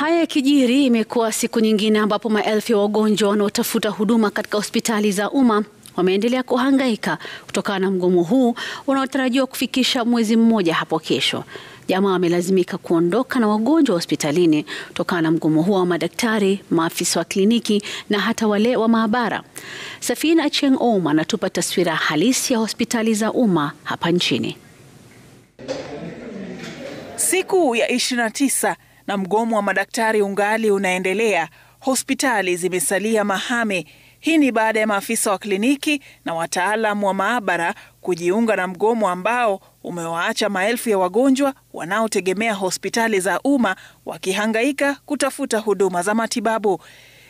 Haya yakijiri, imekuwa siku nyingine ambapo maelfu ya wagonjwa wanaotafuta huduma katika hospitali za umma wameendelea kuhangaika kutokana na mgomo huu unaotarajiwa kufikisha mwezi mmoja hapo kesho. Jamaa wamelazimika kuondoka na wagonjwa hospitalini kutokana na mgomo huo wa madaktari, maafisa wa kliniki na hata wale wa maabara. Safina Cheng Om anatupa taswira halisi ya hospitali za umma hapa nchini. Siku ya 29 na mgomo wa madaktari ungali unaendelea, hospitali zimesalia mahame. Hii ni baada ya maafisa wa kliniki na wataalamu wa maabara kujiunga na mgomo ambao umewaacha maelfu ya wagonjwa wanaotegemea hospitali za umma wakihangaika kutafuta huduma za matibabu.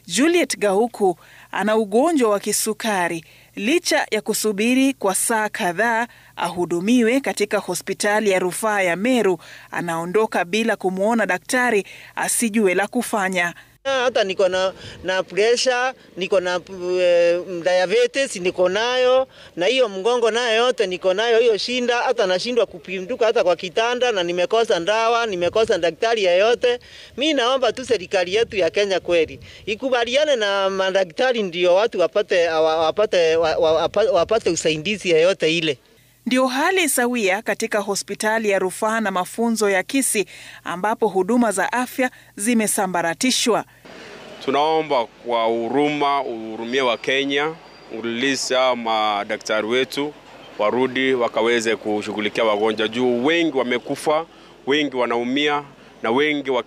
Juliet gauku ana ugonjwa wa kisukari licha ya kusubiri kwa saa kadhaa ahudumiwe katika hospitali ya rufaa ya Meru, anaondoka bila kumwona daktari asijue la kufanya hata niko na, na pressure niko na e, diabetes niko nayo na hiyo mgongo nayo yote niko nayo hiyo shinda, hata nashindwa kupinduka hata kwa kitanda, na nimekosa ndawa, nimekosa daktari yeyote. Mi naomba tu serikali yetu ya Kenya kweli ikubaliane na madaktari, ndio watu wapate, wapate, wapate, wapate usaidizi yeyote ile. Ndio hali sawia katika hospitali ya rufaa na mafunzo ya Kisii ambapo huduma za afya zimesambaratishwa. Tunaomba kwa huruma uhurumie wa Kenya, ulilisha madaktari wetu warudi wakaweze kushughulikia wagonjwa, juu wengi wamekufa, wengi wanaumia na wengi wa,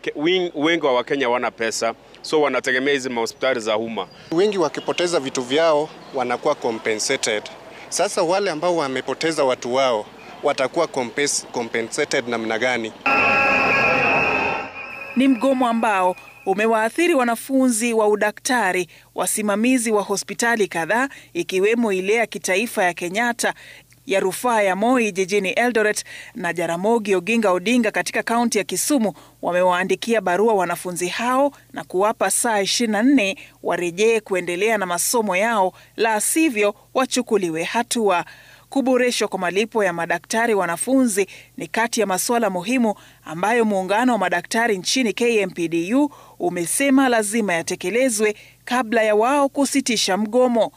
wengi wa Wakenya wana pesa so wanategemea hizi mahospitali za umma. Wengi wakipoteza vitu vyao wanakuwa compensated sasa wale ambao wamepoteza watu wao watakuwa compensated namna gani? Ni mgomo ambao umewaathiri wanafunzi wa udaktari, wasimamizi wa hospitali kadhaa ikiwemo ile ya kitaifa ya Kenyatta ya rufaa ya Moi jijini Eldoret na Jaramogi Oginga Odinga katika kaunti ya Kisumu wamewaandikia barua wanafunzi hao na kuwapa saa 24 warejee kuendelea na masomo yao, la sivyo wachukuliwe hatua. Kuboreshwa kwa malipo ya madaktari wanafunzi ni kati ya masuala muhimu ambayo muungano wa madaktari nchini KMPDU umesema lazima yatekelezwe kabla ya wao kusitisha mgomo.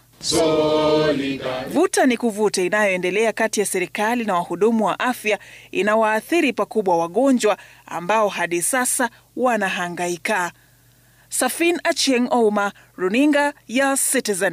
Vuta ni kuvute inayoendelea kati ya serikali na wahudumu wa afya inawaathiri pakubwa wagonjwa ambao hadi sasa wanahangaika. Safin Achieng Ouma, runinga ya Citizen.